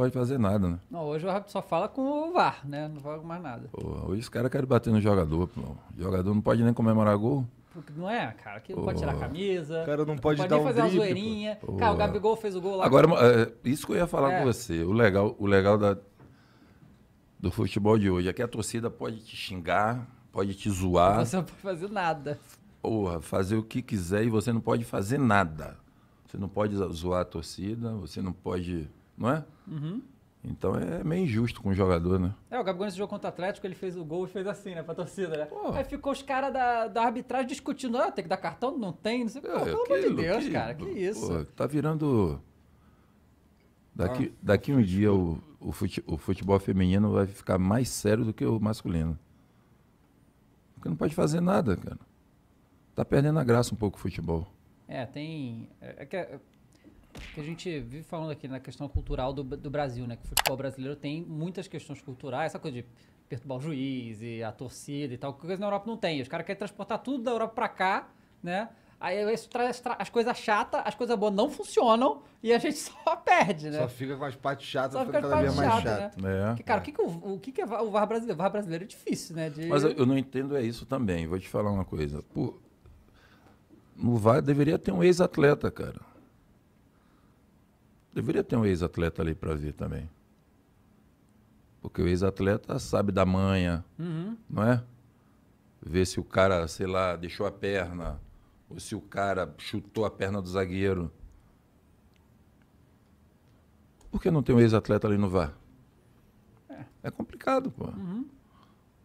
pode fazer nada, né? Não, hoje o árbitro só fala com o VAR, né? Não fala mais nada. Pô, hoje os caras querem bater no jogador, pô. O jogador não pode nem comemorar gol. Porque não é, cara, que não pode tirar a camisa. O cara não pode, não pode dar nem um fazer uma zoeirinha. Oh. Cara, o Gabigol fez o gol lá. Agora, com... É, é, isso que eu ia falar é. com você. O legal, o legal da, do futebol de hoje é que a torcida pode te xingar, pode te zoar. Você não pode fazer nada. Porra, fazer o que quiser e você não pode fazer nada. Você não pode zoar a torcida, você não pode não é? Uhum. Então é meio injusto com o jogador, né? É, o Gabigol nesse jogo contra o Atlético, ele fez o gol e fez assim, né, pra torcida, né? Pô. Aí ficou os caras da, da arbitragem discutindo, ah, tem que dar cartão, não tem, não sei o é, que. Pelo amor de Deus, que, cara, que isso. Pô, tá virando... Daqui, ah. daqui um dia o, o, fute, o futebol feminino vai ficar mais sério do que o masculino. Porque não pode fazer nada, cara. Tá perdendo a graça um pouco o futebol. É, tem... É, é que é, que a gente vive falando aqui na questão cultural do, do Brasil, né? Que o futebol brasileiro tem muitas questões culturais, essa coisa de perturbar o juiz e a torcida e tal, que coisa na Europa não tem. Os caras querem transportar tudo da Europa para cá, né? Aí isso traz as coisas chatas, as coisas boas não funcionam e a gente só perde, né? Só fica com as partes chatas, só fica cada vez mais chato. Né? É. Porque, cara, é. o, que, que, o, o que, que, é o VAR brasileiro? O VAR brasileiro é difícil, né? De... Mas eu não entendo é isso também. Vou te falar uma coisa. Pô, no VAR deveria ter um ex-atleta, cara deveria ter um ex-atleta ali para ver também. Porque o ex-atleta sabe da manha, uhum. não é? Ver se o cara, sei lá, deixou a perna, ou se o cara chutou a perna do zagueiro. Por que não tem um ex-atleta ali no VAR? É, é complicado, pô. Uhum.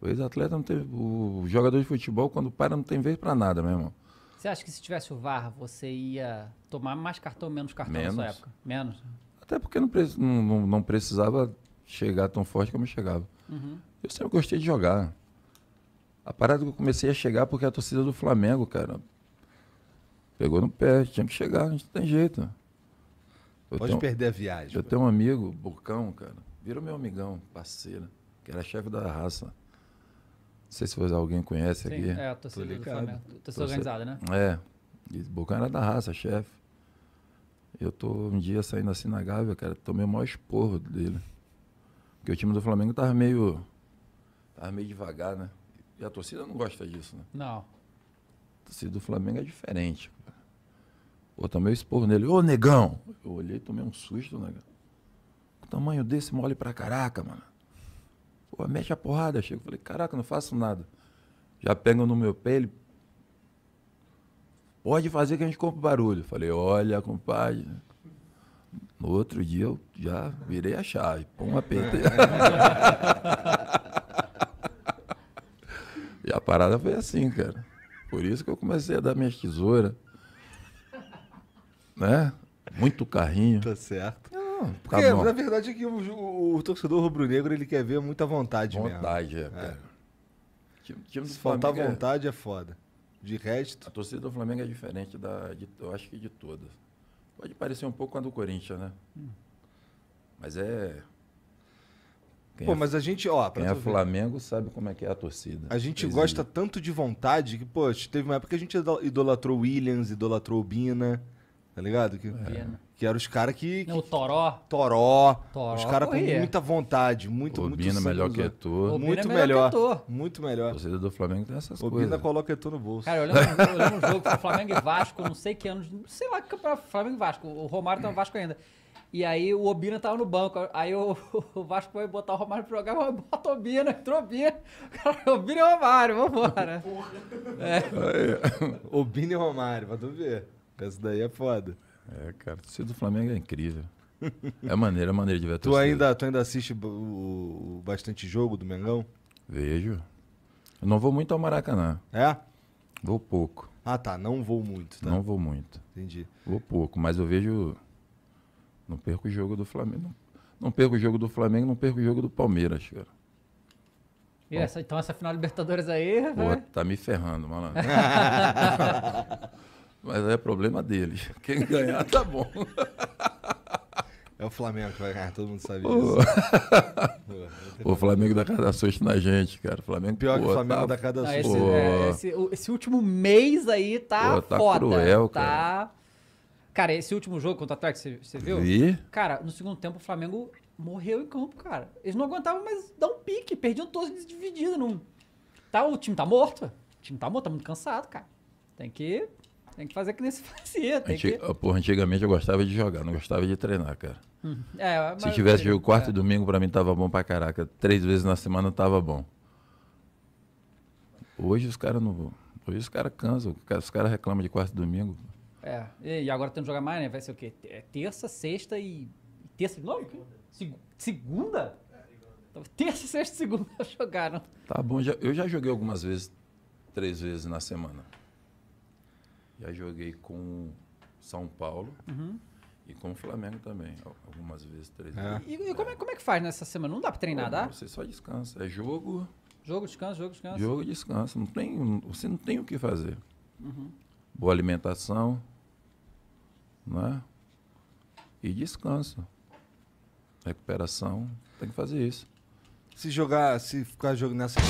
O ex-atleta não tem. O jogador de futebol, quando para, não tem vez para nada, meu irmão. Você acha que se tivesse o VAR, você ia tomar mais cartão, ou menos cartão menos. na sua época? Menos. Né? Até porque não, não, não precisava chegar tão forte como eu chegava. Uhum. Eu sempre gostei de jogar. A parada que eu comecei a chegar porque a torcida do Flamengo, cara, pegou no pé, tinha que chegar, não tem jeito. Eu Pode tenho, perder a viagem. Eu tenho um amigo, Bocão, cara, virou meu amigão, parceiro, que era chefe da raça. Não sei se alguém conhece Sim, aqui. É, a torcida do Flamengo. Torcida organizada, né? É. E Boca era é da raça, chefe. Eu tô um dia saindo assim na Gávea, cara, tomei o maior esporro dele. Porque o time do Flamengo tava meio. tava meio devagar, né? E a torcida não gosta disso, né? Não. A torcida do Flamengo é diferente, cara. Pô, tomei o esporro nele. Ô, negão! Eu olhei e tomei um susto, negão. O tamanho desse mole pra caraca, mano. Pô, a porrada, chego. Falei, caraca, não faço nada. Já pega no meu pé, ele. Pode fazer que a gente compre barulho. Falei, olha, compadre. No outro dia eu já virei a chave, põe uma peita. e a parada foi assim, cara. Por isso que eu comecei a dar minhas tesouras. Né? Muito carrinho. Tá certo porque tá na verdade é que o, o, o torcedor rubro-negro ele quer ver muita vontade, vontade mesmo. Vontade, é, cara. É. É. Se faltar é vontade é... foda. De resto. A torcida do Flamengo é diferente da, de, eu acho que de todas. Pode parecer um pouco com a do Corinthians, né? Hum. Mas é. Quem Pô, é, mas a gente, ó, quem é Flamengo sabe como é que é a torcida. A gente gosta tanto de vontade que, pô, teve uma época que a gente idolatrou Williams, idolatrou Bina. Tá ligado? Que, é. né? que eram os caras que, que. o Toró. Toró. Toró os caras com muita vontade, muito, muito Bina é melhor que tu. É muito melhor o Muito melhor. você do Flamengo tem essas O Bina coloca tu no bolso. Cara, eu lembro, eu lembro um jogo que foi Flamengo e Vasco, não sei que ano, sei lá que foi Flamengo e Vasco, o Romário tava no Vasco ainda. E aí o Obina tava no banco, aí o, o Vasco foi botar o Romário pra jogar, mas bota o Obina, entrou o Obina, cara, Obina e Romário, vambora. É. Obina e Romário, pra tu ver. Essa daí é foda. É, cara, a do Flamengo é incrível. É maneira, é maneira de ver a tu ainda, tu ainda assiste o, o, bastante jogo do Mengão? Vejo. Eu não vou muito ao Maracanã. É? Vou pouco. Ah, tá. Não vou muito. Tá? Não vou muito. Entendi. Vou pouco, mas eu vejo. Não perco o jogo do Flamengo. Não, perco o jogo do Flamengo, não perco o jogo do Palmeiras, cara. E essa, então essa final Libertadores aí. Pô, vai... tá me ferrando, malandro. Mas é problema dele. Quem ganhar tá bom. É o Flamengo que vai ganhar, todo mundo sabe disso. o Flamengo dá cada susto na gente, cara. Flamengo, Pior pô, que o Flamengo tá... dá cada susto. Ah, esse, é, esse, esse, último mês aí tá pô, tá foda. Cruel, tá... cara. Cara, esse último jogo contra o Atlético, você, viu? Vi. Cara, no segundo tempo o Flamengo morreu em campo, cara. Eles não aguentavam mais dar um pique, perdiam todos divididos. Não... Tá, o time tá morto. O time tá morto, tá muito cansado, cara. Tem que tem que fazer que nem se fazia. Antig... Que... Pô, antigamente eu gostava de jogar, não gostava de treinar, cara. Uhum. É, se tivesse jogo quarto é. e domingo, para mim tava bom pra caraca. Três vezes na semana tava bom. Hoje os caras não. Hoje os caras cansam, os caras reclamam de quarto e domingo. É, e agora tem que jogar mais, né? Vai ser o quê? É terça, sexta e. Terça de novo? Segunda? segunda? Então, terça, sexta e segunda jogaram. Tá bom, já, eu já joguei algumas vezes, três vezes na semana. Já joguei com São Paulo. Uhum. E com o Flamengo também, algumas vezes, três é. vezes. E, e como, é, como é que faz nessa semana? Não dá para treinar, dá? Você só descansa. É jogo. Jogo, descansa jogo, descansa Jogo, descansa Não tem, você não tem o que fazer. Uhum. Boa alimentação. Né? E descanso. Recuperação. Tem que fazer isso. Se jogar, se ficar jogando nessa.